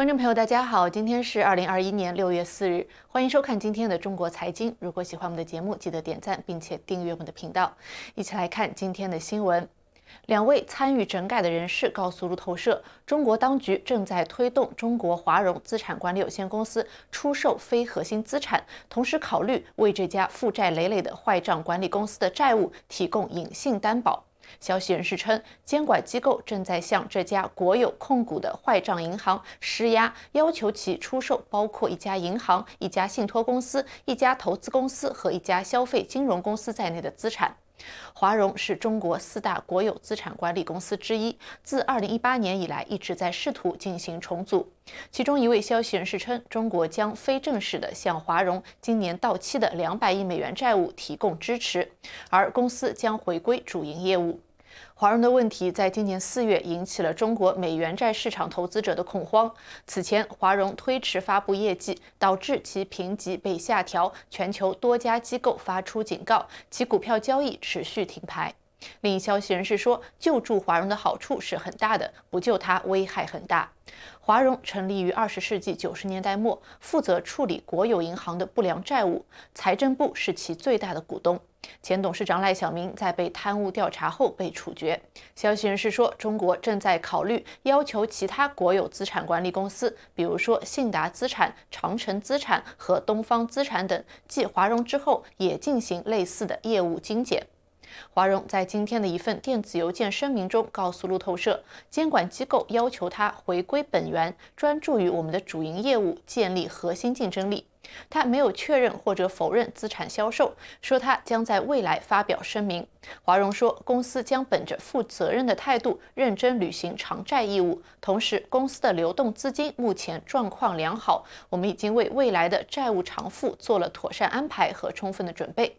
观众朋友，大家好，今天是二零二一年六月四日，欢迎收看今天的中国财经。如果喜欢我们的节目，记得点赞并且订阅我们的频道。一起来看今天的新闻。两位参与整改的人士告诉路透社，中国当局正在推动中国华融资产管理有限公司出售非核心资产，同时考虑为这家负债累累的坏账管理公司的债务提供隐性担保。消息人士称，监管机构正在向这家国有控股的坏账银行施压，要求其出售包括一家银行、一家信托公司、一家投资公司和一家消费金融公司在内的资产。华融是中国四大国有资产管理公司之一，自2018年以来一直在试图进行重组。其中一位消息人士称，中国将非正式地向华融今年到期的200亿美元债务提供支持，而公司将回归主营业务。华融的问题在今年四月引起了中国美元债市场投资者的恐慌。此前，华融推迟发布业绩，导致其评级被下调，全球多家机构发出警告，其股票交易持续停牌。另一消息人士说，救助华融的好处是很大的，不救它危害很大。华融成立于二十世纪九十年代末，负责处理国有银行的不良债务，财政部是其最大的股东。前董事长赖小民在被贪污调查后被处决。消息人士说，中国正在考虑要求其他国有资产管理公司，比如说信达资产、长城资产和东方资产等，继华融之后也进行类似的业务精简。华融在今天的一份电子邮件声明中告诉路透社，监管机构要求他回归本源，专注于我们的主营业务，建立核心竞争力。他没有确认或者否认资产销售，说他将在未来发表声明。华融说，公司将本着负责任的态度，认真履行偿债义务。同时，公司的流动资金目前状况良好，我们已经为未来的债务偿付做了妥善安排和充分的准备。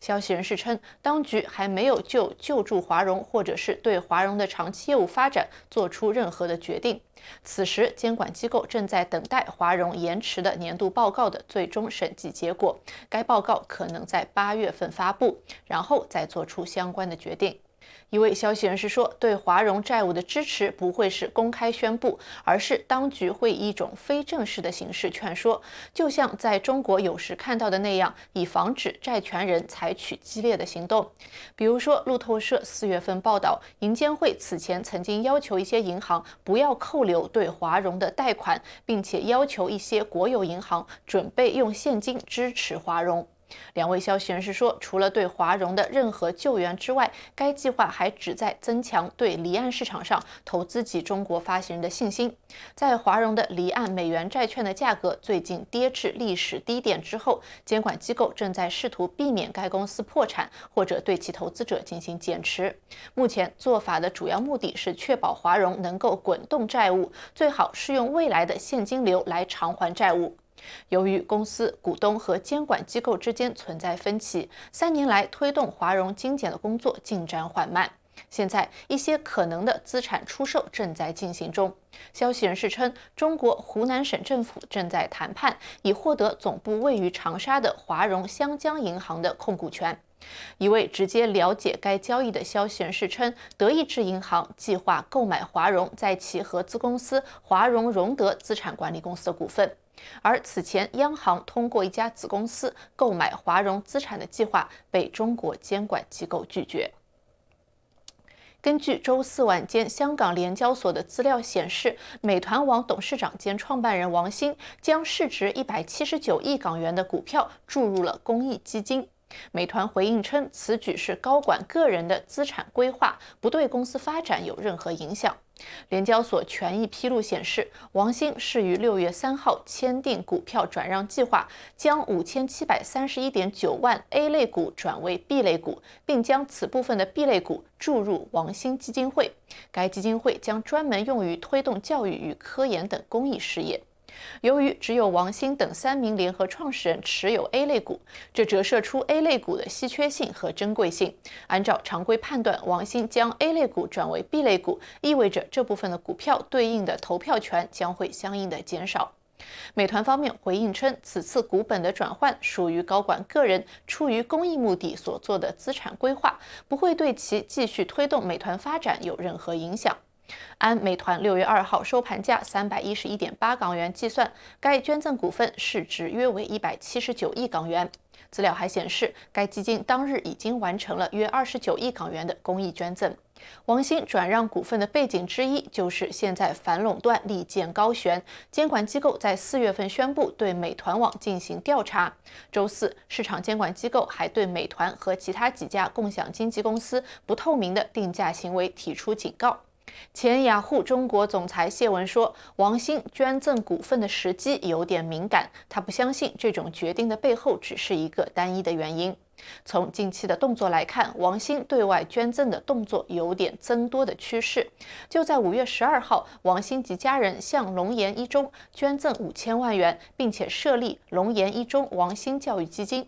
消息人士称，当局还没有就救助华融或者是对华融的长期业务发展做出任何的决定。此时，监管机构正在等待华融延迟的年度报告的最终审计结果，该报告可能在八月份发布，然后再做出相关的决定。一位消息人士说，对华融债务的支持不会是公开宣布，而是当局会以一种非正式的形式劝说，就像在中国有时看到的那样，以防止债权人采取激烈的行动。比如说，路透社四月份报道，银监会此前曾经要求一些银行不要扣留对华融的贷款，并且要求一些国有银行准备用现金支持华融。两位消息人士说，除了对华融的任何救援之外，该计划还旨在增强对离岸市场上投资及中国发行人的信心。在华融的离岸美元债券的价格最近跌至历史低点之后，监管机构正在试图避免该公司破产或者对其投资者进行减持。目前做法的主要目的是确保华融能够滚动债务，最好是用未来的现金流来偿还债务。由于公司股东和监管机构之间存在分歧，三年来推动华融精简的工作进展缓慢。现在，一些可能的资产出售正在进行中。消息人士称，中国湖南省政府正在谈判，以获得总部位于长沙的华融湘江银行的控股权。一位直接了解该交易的消息人士称，德意志银行计划购买华融在其合资公司华融融德资产管理公司的股份。而此前，央行通过一家子公司购买华融资产的计划被中国监管机构拒绝。根据周四晚间香港联交所的资料显示，美团网董事长兼创办人王兴将市值一百七十九亿港元的股票注入了公益基金。美团回应称，此举是高管个人的资产规划，不对公司发展有任何影响。联交所权益披露显示，王兴是于六月三号签订股票转让计划，将五千七百三十一点九万 A 类股转为 B 类股，并将此部分的 B 类股注入王兴基金会。该基金会将专门用于推动教育与科研等公益事业。由于只有王兴等三名联合创始人持有 A 类股，这折射出 A 类股的稀缺性和珍贵性。按照常规判断，王兴将 A 类股转为 B 类股，意味着这部分的股票对应的投票权将会相应的减少。美团方面回应称，此次股本的转换属于高管个人出于公益目的所做的资产规划，不会对其继续推动美团发展有任何影响。按美团六月二号收盘价三百一十一点八港元计算，该捐赠股份市值约为一百七十九亿港元。资料还显示，该基金当日已经完成了约二十九亿港元的公益捐赠。王兴转让股份的背景之一就是现在反垄断利剑高悬，监管机构在四月份宣布对美团网进行调查。周四，市场监管机构还对美团和其他几家共享经济公司不透明的定价行为提出警告。前雅虎中国总裁谢文说，王兴捐赠股份的时机有点敏感，他不相信这种决定的背后只是一个单一的原因。从近期的动作来看，王兴对外捐赠的动作有点增多的趋势。就在五月十二号，王兴及家人向龙岩一中捐赠五千万元，并且设立龙岩一中王兴教育基金。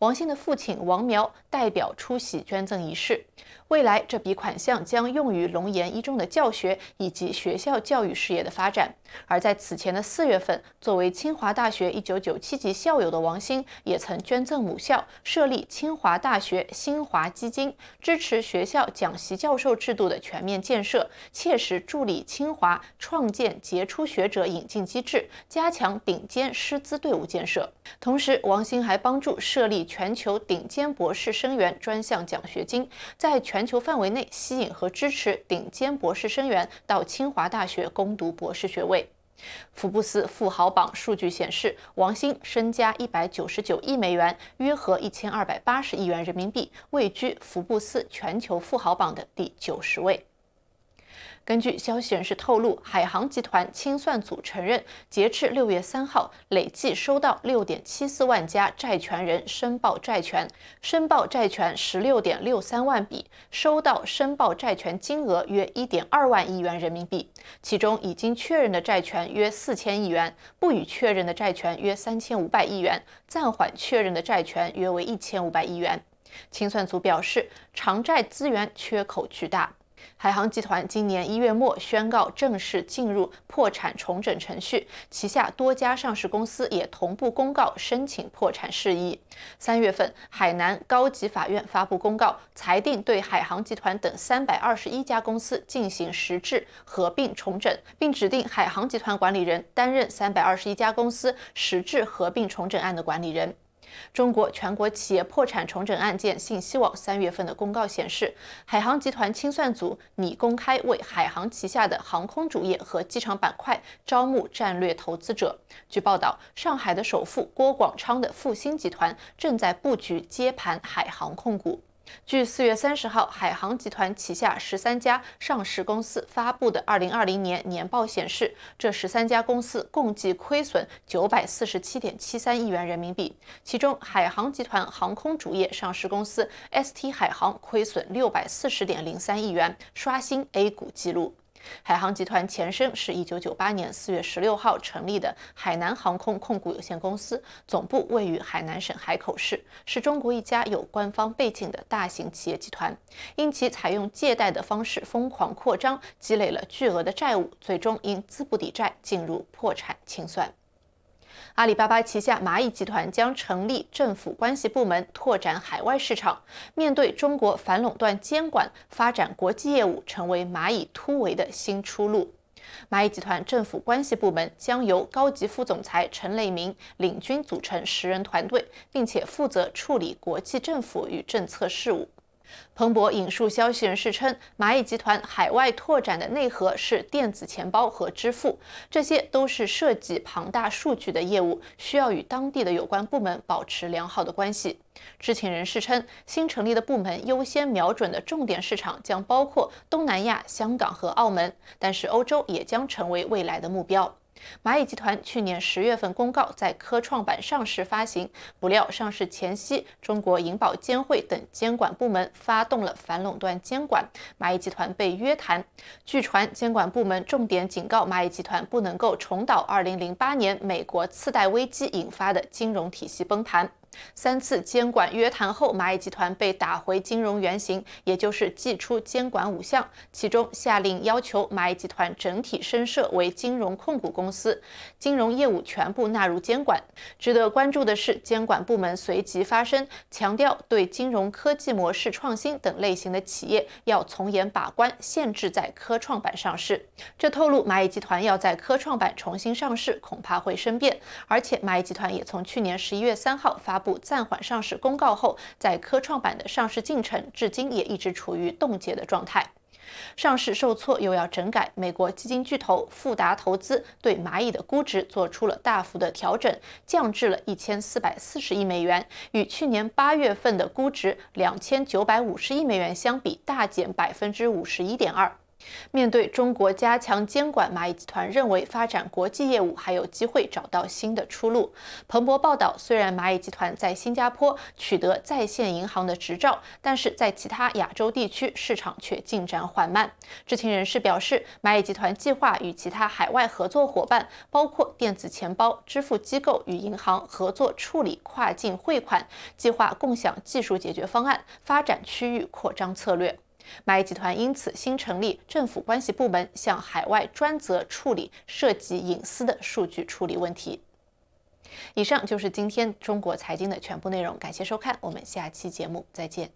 王兴的父亲王苗代表出席捐赠仪式。未来这笔款项将用于龙岩一中的教学以及学校教育事业的发展。而在此前的四月份，作为清华大学一九九七级校友的王兴也曾捐赠母校，设立清华大学新华基金，支持学校讲席教授制度的全面建设，切实助力清华创建杰出学者引进机制，加强顶尖师资队伍建设。同时，王兴还帮助设立全球顶尖博士生源专项奖学金，在全。全球范围内吸引和支持顶尖博士生源到清华大学攻读博士学位。福布斯富豪榜数据显示，王兴身家一百九十九亿美元，约合一千二百八十亿元人民币，位居福布斯全球富豪榜的第九十位。根据消息人士透露，海航集团清算组承认，截至六月三号，累计收到六点七四万家债权人申报债权，申报债权十六点六三万笔，收到申报债权金额约一点二万亿元人民币，其中已经确认的债权约四千亿元，不予确认的债权约三千五百亿元，暂缓确认的债权约为一千五百亿元。清算组表示，偿债资源缺口巨大。海航集团今年一月末宣告正式进入破产重整程序，旗下多家上市公司也同步公告申请破产事宜。三月份，海南高级法院发布公告，裁定对海航集团等三百二十一家公司进行实质合并重整，并指定海航集团管理人担任三百二十一家公司实质合并重整案的管理人。中国全国企业破产重整案件信息网三月份的公告显示，海航集团清算组拟公开为海航旗下的航空主业和机场板块招募战略投资者。据报道，上海的首富郭广昌的复星集团正在布局接盘海航控股。据四月三十号，海航集团旗下十三家上市公司发布的二零二零年年报显示，这十三家公司共计亏损九百四十七点七三亿元人民币，其中海航集团航空主业上市公司 ST 海航亏损六百四十点零三亿元，刷新 A 股纪录。海航集团前身是一九九八年四月十六号成立的海南航空控股有限公司，总部位于海南省海口市，是中国一家有官方背景的大型企业集团。因其采用借贷的方式疯狂扩张，积累了巨额的债务，最终因资不抵债进入破产清算。阿里巴巴旗下蚂蚁集团将成立政府关系部门，拓展海外市场。面对中国反垄断监管，发展国际业务成为蚂蚁突围的新出路。蚂蚁集团政府关系部门将由高级副总裁陈雷鸣领军组成十人团队，并且负责处理国际政府与政策事务。彭博引述消息人士称，蚂蚁集团海外拓展的内核是电子钱包和支付，这些都是涉及庞大数据的业务，需要与当地的有关部门保持良好的关系。知情人士称，新成立的部门优先瞄准的重点市场将包括东南亚、香港和澳门，但是欧洲也将成为未来的目标。蚂蚁集团去年十月份公告在科创板上市发行，不料上市前夕，中国银保监会等监管部门发动了反垄断监管，蚂蚁集团被约谈。据传，监管部门重点警告蚂蚁集团不能够重蹈2008年美国次贷危机引发的金融体系崩盘。三次监管约谈后，蚂蚁集团被打回金融原形，也就是寄出监管五项，其中下令要求蚂蚁集团整体身设为金融控股公司，金融业务全部纳入监管。值得关注的是，监管部门随即发声，强调对金融科技模式创新等类型的企业要从严把关，限制在科创板上市。这透露蚂蚁集团要在科创板重新上市，恐怕会生变。而且蚂蚁集团也从去年十一月三号发布。暂缓上市公告后，在科创板的上市进程至今也一直处于冻结的状态。上市受挫又要整改，美国基金巨头富达投资对蚂蚁的估值做出了大幅的调整，降至了一千四百四十亿美元，与去年八月份的估值两千九百五十亿美元相比，大减百分之五十一点二。面对中国加强监管，蚂蚁集团认为发展国际业务还有机会找到新的出路。彭博报道，虽然蚂蚁集团在新加坡取得在线银行的执照，但是在其他亚洲地区市场却进展缓慢。知情人士表示，蚂蚁集团计划与其他海外合作伙伴，包括电子钱包支付机构与银行合作处理跨境汇款，计划共享技术解决方案，发展区域扩张策略。蚂蚁集团因此新成立政府关系部门，向海外专责处理涉及隐私的数据处理问题。以上就是今天中国财经的全部内容，感谢收看，我们下期节目再见。